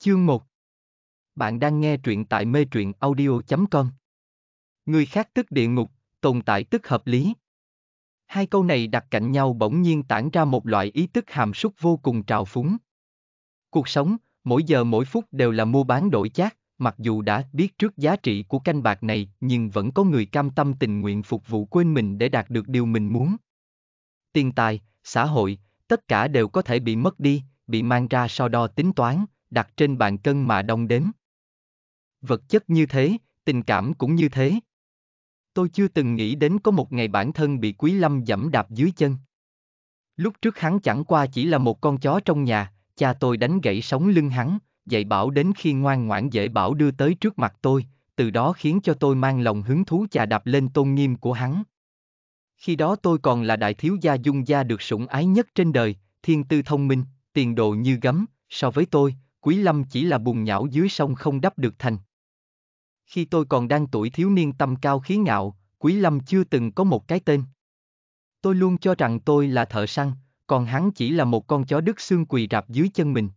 Chương 1 Bạn đang nghe truyện tại mê truyện audio.com Người khác tức địa ngục, tồn tại tức hợp lý. Hai câu này đặt cạnh nhau bỗng nhiên tản ra một loại ý tức hàm súc vô cùng trào phúng. Cuộc sống, mỗi giờ mỗi phút đều là mua bán đổi chác, mặc dù đã biết trước giá trị của canh bạc này nhưng vẫn có người cam tâm tình nguyện phục vụ quên mình để đạt được điều mình muốn. Tiền tài, xã hội, tất cả đều có thể bị mất đi, bị mang ra so đo tính toán, đặt trên bàn cân mà đong đếm. Vật chất như thế, tình cảm cũng như thế. Tôi chưa từng nghĩ đến có một ngày bản thân bị Quý Lâm dẫm đạp dưới chân. Lúc trước hắn chẳng qua chỉ là một con chó trong nhà, cha tôi đánh gãy sống lưng hắn, dạy bảo đến khi ngoan ngoãn dễ bảo đưa tới trước mặt tôi, từ đó khiến cho tôi mang lòng hứng thú chà đạp lên tôn nghiêm của hắn. Khi đó tôi còn là đại thiếu gia dung gia được sủng ái nhất trên đời, thiên tư thông minh, tiền đồ như gấm, so với tôi, Quý Lâm chỉ là bùn nhão dưới sông không đắp được thành. Khi tôi còn đang tuổi thiếu niên tâm cao khí ngạo, Quý Lâm chưa từng có một cái tên. Tôi luôn cho rằng tôi là thợ săn, còn hắn chỉ là một con chó đứt xương quỳ rạp dưới chân mình.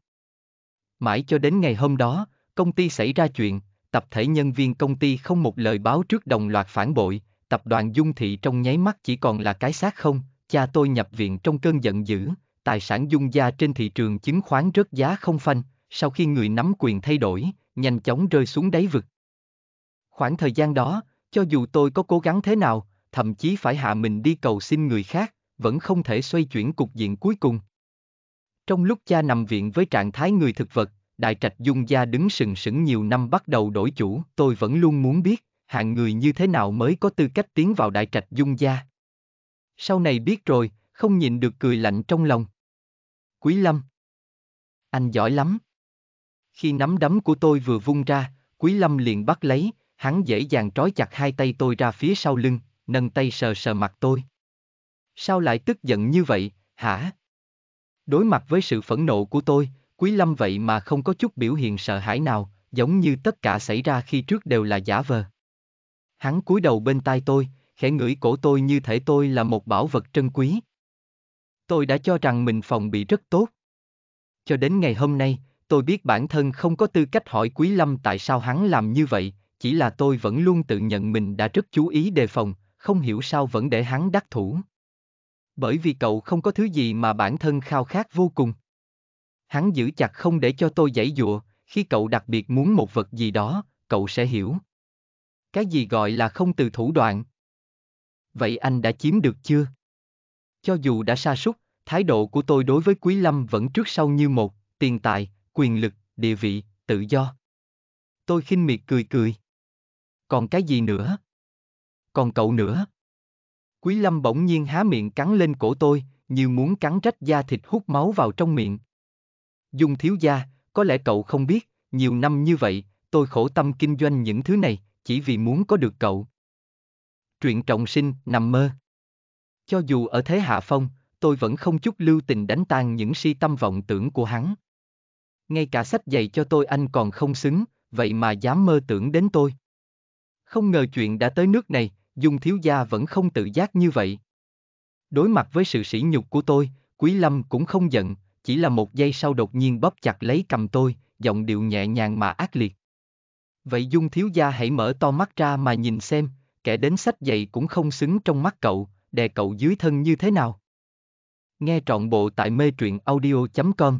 Mãi cho đến ngày hôm đó, công ty xảy ra chuyện, tập thể nhân viên công ty không một lời báo trước đồng loạt phản bội, tập đoàn Dung Thị trong nháy mắt chỉ còn là cái xác không, cha tôi nhập viện trong cơn giận dữ, tài sản Dung gia trên thị trường chứng khoán rớt giá không phanh, sau khi người nắm quyền thay đổi, nhanh chóng rơi xuống đáy vực. Khoảng thời gian đó, cho dù tôi có cố gắng thế nào, thậm chí phải hạ mình đi cầu xin người khác, vẫn không thể xoay chuyển cục diện cuối cùng. Trong lúc cha nằm viện với trạng thái người thực vật, Đại Trạch Dung Gia đứng sừng sững nhiều năm bắt đầu đổi chủ, tôi vẫn luôn muốn biết, hạng người như thế nào mới có tư cách tiến vào Đại Trạch Dung Gia. Sau này biết rồi, không nhìn được cười lạnh trong lòng. Quý Lâm. Anh giỏi lắm. Khi nắm đấm của tôi vừa vung ra, Quý Lâm liền bắt lấy, hắn dễ dàng trói chặt hai tay tôi ra phía sau lưng, nâng tay sờ sờ mặt tôi. Sao lại tức giận như vậy, hả? Đối mặt với sự phẫn nộ của tôi, Quý Lâm vậy mà không có chút biểu hiện sợ hãi nào, giống như tất cả xảy ra khi trước đều là giả vờ. Hắn cúi đầu bên tai tôi, khẽ ngửi cổ tôi như thể tôi là một bảo vật trân quý. Tôi đã cho rằng mình phòng bị rất tốt. Cho đến ngày hôm nay, Tôi biết bản thân không có tư cách hỏi Quý Lâm tại sao hắn làm như vậy, chỉ là tôi vẫn luôn tự nhận mình đã rất chú ý đề phòng, không hiểu sao vẫn để hắn đắc thủ. Bởi vì cậu không có thứ gì mà bản thân khao khát vô cùng. Hắn giữ chặt không để cho tôi giãy dụa, khi cậu đặc biệt muốn một vật gì đó, cậu sẽ hiểu. Cái gì gọi là không từ thủ đoạn? Vậy anh đã chiếm được chưa? Cho dù đã sa sút, thái độ của tôi đối với Quý Lâm vẫn trước sau như một, tiền tài, quyền lực, địa vị, tự do. Tôi khinh miệt cười cười. Còn cái gì nữa? Còn cậu nữa? Quý Lâm bỗng nhiên há miệng cắn lên cổ tôi, như muốn cắn rách da thịt hút máu vào trong miệng. Dung thiếu gia, có lẽ cậu không biết, nhiều năm như vậy, tôi khổ tâm kinh doanh những thứ này, chỉ vì muốn có được cậu. Truyện trọng sinh, nằm mơ. Cho dù ở thế hạ phong, tôi vẫn không chút lưu tình đánh tan những si tâm vọng tưởng của hắn ngay cả sách dạy cho tôi anh còn không xứng, vậy mà dám mơ tưởng đến tôi. Không ngờ chuyện đã tới nước này, Dung thiếu gia vẫn không tự giác như vậy. Đối mặt với sự sỉ nhục của tôi, Quý Lâm cũng không giận, chỉ là một giây sau đột nhiên bóp chặt lấy cầm tôi, giọng điệu nhẹ nhàng mà ác liệt. Vậy Dung thiếu gia hãy mở to mắt ra mà nhìn xem, kẻ đến sách dạy cũng không xứng trong mắt cậu, đè cậu dưới thân như thế nào. Nghe trọn bộ tại mê truyện audio.com